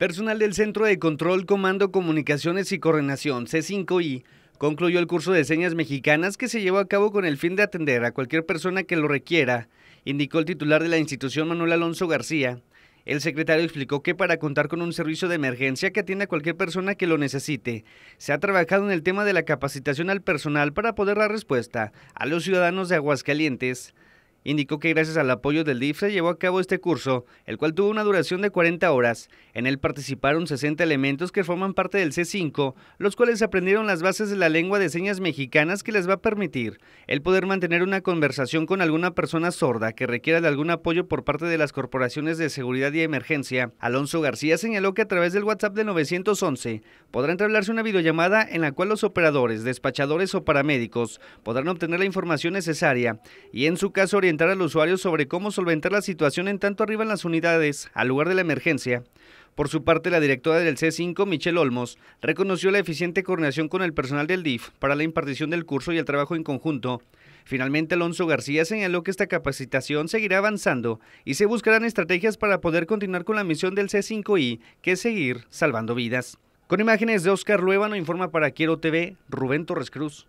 Personal del Centro de Control, Comando, Comunicaciones y Coordinación, C5I, concluyó el curso de señas mexicanas que se llevó a cabo con el fin de atender a cualquier persona que lo requiera, indicó el titular de la institución Manuel Alonso García. El secretario explicó que para contar con un servicio de emergencia que atienda a cualquier persona que lo necesite, se ha trabajado en el tema de la capacitación al personal para poder dar respuesta a los ciudadanos de Aguascalientes. Indicó que gracias al apoyo del DIF se llevó a cabo este curso, el cual tuvo una duración de 40 horas. En él participaron 60 elementos que forman parte del C5, los cuales aprendieron las bases de la lengua de señas mexicanas que les va a permitir el poder mantener una conversación con alguna persona sorda que requiera de algún apoyo por parte de las corporaciones de seguridad y emergencia. Alonso García señaló que a través del WhatsApp de 911 podrá entablarse una videollamada en la cual los operadores, despachadores o paramédicos podrán obtener la información necesaria y en su caso a al usuario sobre cómo solventar la situación en tanto arriba en las unidades al lugar de la emergencia. Por su parte, la directora del C5, Michelle Olmos, reconoció la eficiente coordinación con el personal del DIF para la impartición del curso y el trabajo en conjunto. Finalmente, Alonso García señaló que esta capacitación seguirá avanzando y se buscarán estrategias para poder continuar con la misión del C5I, que es seguir salvando vidas. Con imágenes de Oscar Luevano, informa para Quiero TV, Rubén Torres Cruz.